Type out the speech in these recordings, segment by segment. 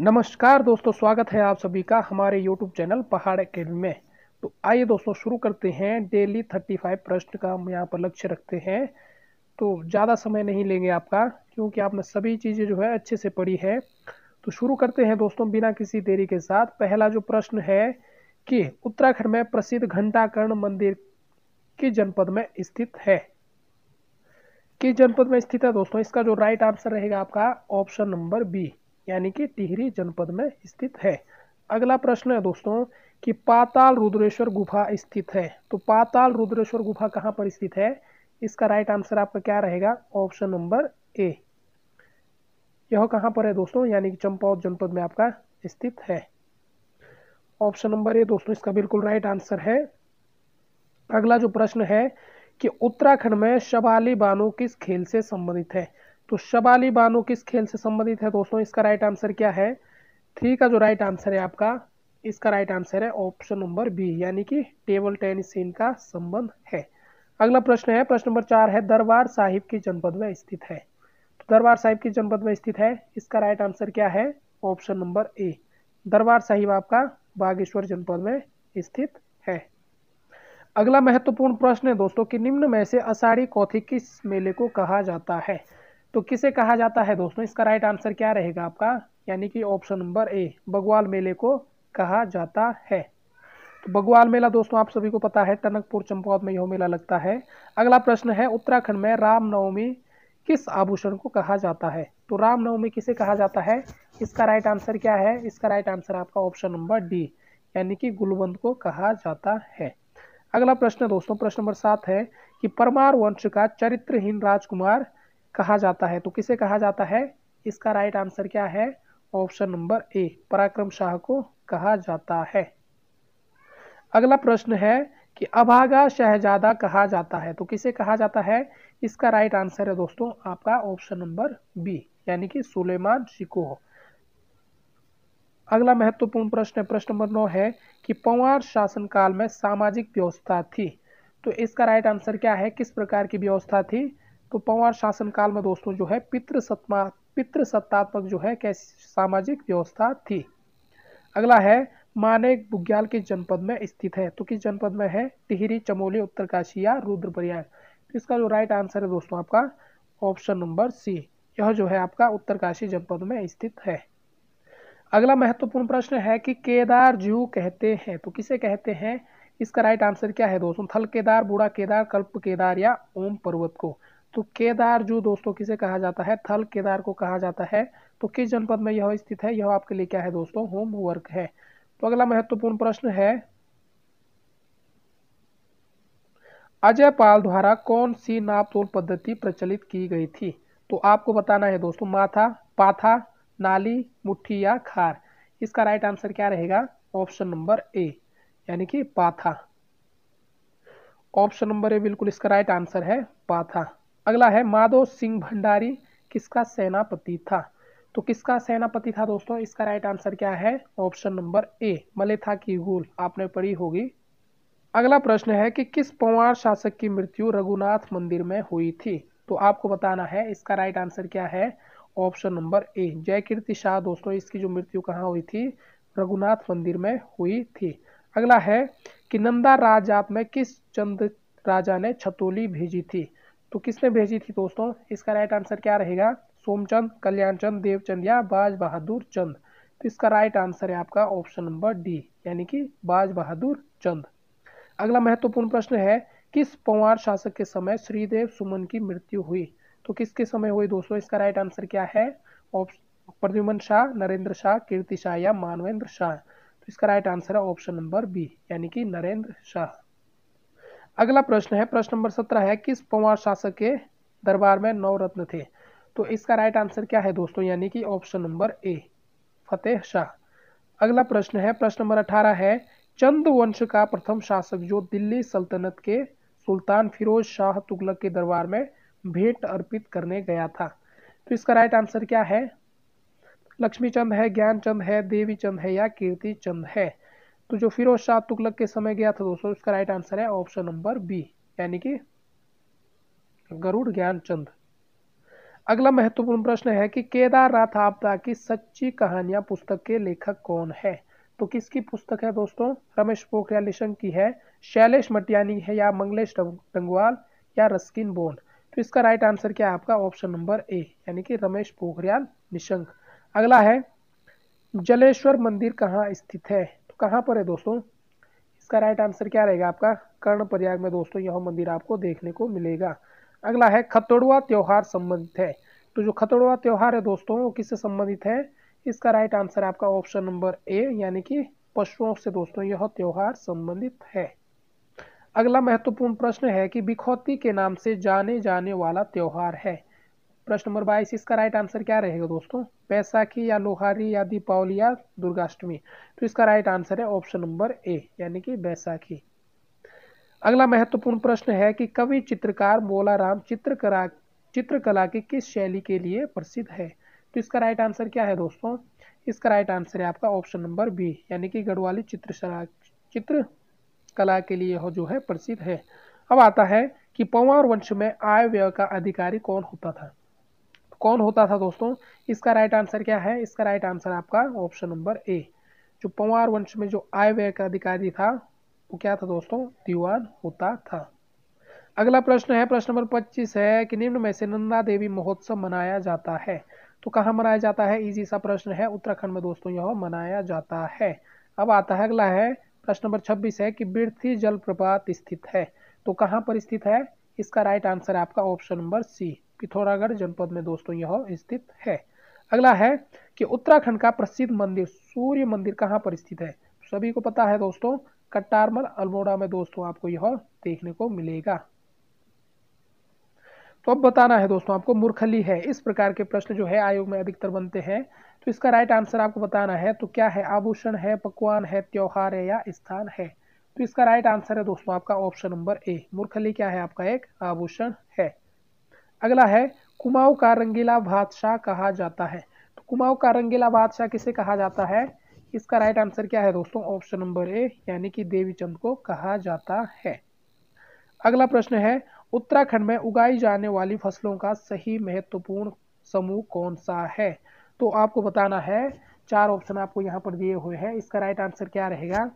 नमस्कार दोस्तों स्वागत है आप सभी का हमारे यूट्यूब चैनल पहाड़ अकेडमी में तो आइए दोस्तों शुरू करते हैं डेली थर्टी फाइव प्रश्न का हम यहाँ पर लक्ष्य रखते हैं तो ज़्यादा समय नहीं लेंगे आपका क्योंकि आपने सभी चीज़ें जो है अच्छे से पढ़ी है तो शुरू करते हैं दोस्तों बिना किसी देरी के साथ पहला जो प्रश्न है कि उत्तराखंड में प्रसिद्ध घंटाकर्ण मंदिर किस जनपद में स्थित है किस जनपद में स्थित है दोस्तों इसका जो राइट आंसर रहेगा आपका ऑप्शन नंबर बी यानी कि टिहरी जनपद में स्थित है अगला प्रश्न है दोस्तों कि पाताल रुद्रेश्वर गुफा स्थित है तो पाताल रुद्रेश्वर गुफा कहाँ पर स्थित है इसका राइट आंसर आपका क्या रहेगा ऑप्शन नंबर ए यह कहाँ पर है दोस्तों यानी कि चंपावत जनपद में आपका स्थित है ऑप्शन नंबर ए दोस्तों इसका बिल्कुल राइट आंसर है अगला जो प्रश्न है कि उत्तराखंड में शबाली बानो किस खेल से संबंधित है तो शबाली बानो किस खेल से संबंधित है दोस्तों इसका राइट आंसर क्या है थ्री का जो राइट आंसर है आपका इसका राइट आंसर है ऑप्शन नंबर बी यानी कि टेबल टेनिस से इनका संबंध है अगला प्रश्न है प्रश्न नंबर चार है दरबार साहिब की जनपद में स्थित है तो दरबार साहिब की जनपद में स्थित है इसका राइट आंसर क्या है ऑप्शन नंबर ए दरबार साहिब आपका बागेश्वर जनपद में स्थित है अगला महत्वपूर्ण प्रश्न है दोस्तों कि निम्न में से अषाढ़ी कौथिक किस मेले को कहा जाता है तो किसे कहा जाता है दोस्तों इसका राइट आंसर क्या रहेगा आपका यानी कि ऑप्शन नंबर ए बगवाल मेले को कहा जाता है तो बगवाल मेला दोस्तों आप सभी को पता है टनकपुर चंपौत में यह मेला लगता है अगला प्रश्न है उत्तराखंड में रामनवमी किस आभूषण को कहा जाता है तो रामनवमी किसे कहा जाता है इसका राइट आंसर क्या है इसका राइट आंसर आपका ऑप्शन नंबर डी यानी कि गुलवंद को कहा जाता है अगला प्रश्न दोस्तों प्रश्न नंबर सात है कि परमार वंश का चरित्रहीन राजकुमार कहा जाता है तो किसे कहा जाता है इसका राइट आंसर क्या है ऑप्शन नंबर ए पराक्रम शाह को कहा जाता है अगला प्रश्न है कि अभागा शहजादा कहा जाता है तो किसे कहा जाता है इसका राइट आंसर है दोस्तों आपका ऑप्शन नंबर बी यानी कि सुलेमान शिकोह अगला महत्वपूर्ण प्रश्न है प्रश्न नंबर नौ है कि पंवार शासनकाल में सामाजिक व्यवस्था थी तो इसका राइट आंसर क्या है किस प्रकार की व्यवस्था थी तो पंवार शासनकाल में दोस्तों जो है पितृसत्मा पितृसत्तात्मक जो है कैसी सामाजिक व्यवस्था थी अगला है मानेक बुग्याल के जनपद में स्थित है तो किस जनपद में है टिहरी चमोली उत्तरकाशी या रुद्रप्रयाग तो इसका जो राइट आंसर है दोस्तों आपका ऑप्शन नंबर सी यह जो है आपका उत्तरकाशी जनपद में स्थित है अगला महत्वपूर्ण प्रश्न है कि केदार जू कहते हैं तो किसे कहते हैं इसका राइट आंसर क्या है दोस्तों थल केदार बूढ़ा केदार कल्प केदार या ओम पर्वत को तो केदार जो दोस्तों किसे कहा जाता है थल केदार को कहा जाता है तो किस जनपद में यह स्थित है यह आपके लिए क्या है दोस्तों होमवर्क है तो अगला महत्वपूर्ण प्रश्न है अजय पाल द्वारा कौन सी नापतोल पद्धति प्रचलित की गई थी तो आपको बताना है दोस्तों माथा पाथा नाली मुट्ठी या खार इसका राइट आंसर क्या रहेगा ऑप्शन नंबर ए यानी कि पाथा ऑप्शन नंबर ए बिल्कुल इसका राइट आंसर है पाथा अगला है माधो सिंह भंडारी किसका सेनापति था तो किसका सेनापति था दोस्तों इसका राइट आंसर क्या है ऑप्शन नंबर ए मलेथा की गुल आपने पढ़ी होगी अगला प्रश्न है कि किस पंवार शासक की मृत्यु रघुनाथ मंदिर में हुई थी तो आपको बताना है इसका राइट आंसर क्या है ऑप्शन नंबर ए जय कीर्ति शाह दोस्तों इसकी जो मृत्यु कहाँ हुई थी रघुनाथ मंदिर में हुई थी अगला है कि नंदा राजात में किस चंद राजा ने छतोली भेजी थी तो किसने भेजी थी दोस्तों इसका राइट आंसर क्या रहेगा सोमचंद कल्याणचंद देवचंद या बाज बहादुर चंद तो इसका राइट आंसर है आपका ऑप्शन नंबर डी यानी कि बाज बहादुर चंद अगला महत्वपूर्ण प्रश्न है किस पंवार शासक के समय श्रीदेव सुमन की मृत्यु हुई तो किसके समय हुई दोस्तों इसका राइट आंसर क्या है प्रद्युमन शाह नरेंद्र शाह कीर्ति शाह या मानवेंद्र शाह तो इसका राइट आंसर है ऑप्शन नंबर बी यानी कि नरेंद्र शाह अगला प्रश्न है प्रश्न नंबर सत्रह है किस पवार शासक के दरबार में नौ रत्न थे तो इसका राइट आंसर क्या है दोस्तों यानी कि option number A Fateh Shah अगला प्रश्न है प्रश्न नंबर अठारह है चंद वंश का प्रथम शासक जो दिल्ली सल्तनत के सुल्तान फिरोज शाह तुगलक के दरबार में भेंट अर्पित करने गया था तो इसका राइट आंसर क्या है लक्ष्मी चंद है ज्ञान चंद है देवी चंद है या कीर्ति चंद है तो जो फिरोज शाह तुगलक के समय गया था दोस्तों उसका राइट आंसर है ऑप्शन नंबर बी यानी कि गरुड़ ज्ञानचंद अगला महत्वपूर्ण प्रश्न है कि केदारनाथ आपदा की सच्ची कहानियां पुस्तक के लेखक कौन है तो किसकी पुस्तक है दोस्तों रमेश पोखरियाल निशंक की है शैलेश मटियानी है या मंगलेश डंगवाल या रस्किन बोन तो इसका राइट आंसर क्या है आपका ऑप्शन नंबर ए यानी कि रमेश पोखरियाल निशंक अगला है जलेश्वर मंदिर कहाँ स्थित है कहाँ पर है दोस्तों इसका राइट आंसर क्या रहेगा आपका कर्ण प्रयाग में दोस्तों यह मंदिर आपको देखने को मिलेगा अगला है खतड़ुआ त्यौहार संबंधित है तो जो खतड़ुआ त्यौहार है दोस्तों वो किससे संबंधित है इसका राइट आंसर आपका ऑप्शन नंबर ए यानी कि पशुओं से दोस्तों यह त्यौहार संबंधित है अगला महत्वपूर्ण प्रश्न है कि बिखौती के नाम से जाने जाने वाला त्यौहार है प्रश्न नंबर बाईस इसका राइट आंसर क्या रहेगा दोस्तों बैसाखी या लोहारी या दीपावली या दुर्गाष्टमी तो इसका राइट आंसर है ऑप्शन नंबर ए यानी कि बैसाखी अगला महत्वपूर्ण प्रश्न है कि कवि चित्रकार मोलाराम चित्रकला चित्रकला की किस शैली के लिए प्रसिद्ध है तो इसका राइट आंसर क्या है दोस्तों इसका राइट आंसर है आपका ऑप्शन नंबर बी यानी कि गढ़वाली चित्र चित्रकला के लिए हो जो है प्रसिद्ध है अब आता है कि पंवार वंश में आय व्यय का अधिकारी कौन होता था कौन होता था दोस्तों इसका राइट आंसर क्या है इसका राइट आंसर आपका ऑप्शन नंबर ए जो पंवार वंश में जो आय व्यय का अधिकारी था वो क्या था दोस्तों दीवान होता था अगला प्रश्न है प्रश्न नंबर 25 है कि निम्न में से नंदा देवी महोत्सव मनाया जाता है तो कहाँ मनाया जाता है इजी सा प्रश्न है उत्तराखंड में दोस्तों यह मनाया जाता है अब आता है अगला है प्रश्न नंबर 26 है कि बिरथी जलप्रपात स्थित है तो कहाँ पर स्थित है इसका राइट आंसर आपका ऑप्शन नंबर सी पिथौरागढ़ जनपद में दोस्तों यह स्थित है अगला है कि उत्तराखंड का प्रसिद्ध मंदिर सूर्य मंदिर कहाँ पर स्थित है सभी को पता है दोस्तों कट्टारमल अल्मोड़ा में दोस्तों आपको यह देखने को मिलेगा तो अब बताना है दोस्तों आपको मूर्खली है इस प्रकार के प्रश्न जो है आयोग में अधिकतर बनते हैं तो इसका राइट आंसर आपको बताना है तो क्या है आभूषण है पकवान है त्योहार है या स्थान है तो इसका राइट आंसर है दोस्तों आपका ऑप्शन नंबर ए मूर्खली क्या है आपका एक आभूषण है अगला है कुमाऊ का रंगीला बादशाह कहा जाता है तो कुमाऊ का रंगीला बादशाह किसे कहा जाता है इसका राइट आंसर क्या है दोस्तों ऑप्शन नंबर ए यानी कि देवीचंद को कहा जाता है अगला प्रश्न है उत्तराखंड में उगाई जाने वाली फसलों का सही महत्वपूर्ण समूह कौन सा है तो आपको बताना है चार ऑप्शन आपको यहाँ पर दिए हुए हैं इसका राइट आंसर क्या रहेगा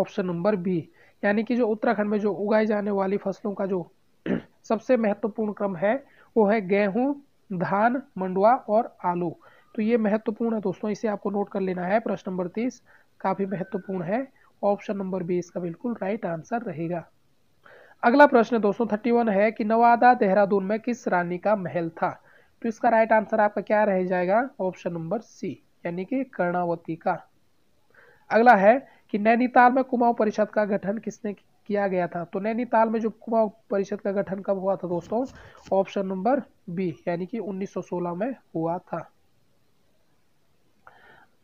ऑप्शन नंबर बी यानी कि जो उत्तराखंड में जो उगाई जाने वाली फसलों का जो सबसे महत्वपूर्ण क्रम है वो है गेहूं धान मंडुआ और आलू तो ये महत्वपूर्ण है दोस्तों इसे आपको नोट कर लेना है प्रश्न नंबर तीस काफी महत्वपूर्ण है ऑप्शन नंबर बी इसका बिल्कुल राइट आंसर रहेगा अगला प्रश्न दोस्तों थर्टी वन है कि नवादा देहरादून में किस रानी का महल था तो इसका राइट आंसर आपका क्या रह जाएगा ऑप्शन नंबर सी यानी कि कर्णावती का अगला है कि नैनीताल में कुमाऊं परिषद का गठन किसने किया गया था तो नैनीताल में जो कुमाऊ परिषद का गठन कब हुआ था दोस्तों ऑप्शन नंबर बी यानी कि 1916 में हुआ था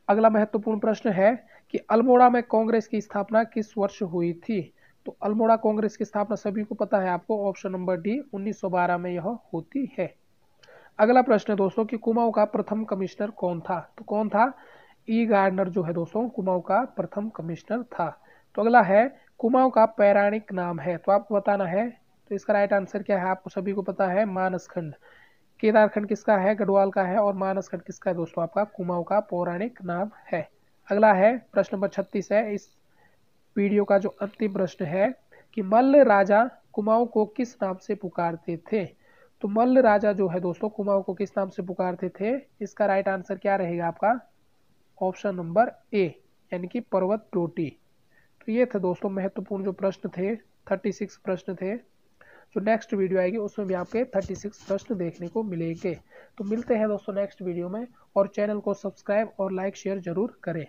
अगला महत्वपूर्ण प्रश्न है कि अल्मोड़ा में कांग्रेस की स्थापना किस वर्ष हुई थी तो अल्मोड़ा कांग्रेस की स्थापना सभी को पता है आपको ऑप्शन नंबर डी 1912 में यह होती है अगला प्रश्न है दोस्तों कि कुमाऊं का प्रथम कमिश्नर कौन था तो कौन था ई e गार्डनर जो है दोस्तों कुमाऊं का प्रथम कमिश्नर था तो अगला है कुमाऊं का पौराणिक नाम है तो आपको बताना है तो इसका राइट आंसर क्या है आपको सभी को पता है मानसखंड केदारखंड किसका है गढ़वाल का है और मानसखंड किसका है दोस्तों आपका कुमाऊं का पौराणिक नाम है अगला है प्रश्न नंबर छत्तीस है इस वीडियो का जो अंतिम प्रश्न है कि मल्ल राजा कुमाऊं को किस नाम से पुकारते थे तो मल्ल राजा जो है दोस्तों कुमाऊं को किस नाम से पुकारते थे इसका राइट आंसर क्या रहेगा आपका ऑप्शन नंबर ए यानी कि पर्वत टोटी तो ये थे दोस्तों महत्वपूर्ण जो प्रश्न थे 36 प्रश्न थे जो नेक्स्ट वीडियो आएगी उसमें भी आपके 36 प्रश्न देखने को मिलेंगे तो मिलते हैं दोस्तों नेक्स्ट वीडियो में और चैनल को सब्सक्राइब और लाइक शेयर जरूर करें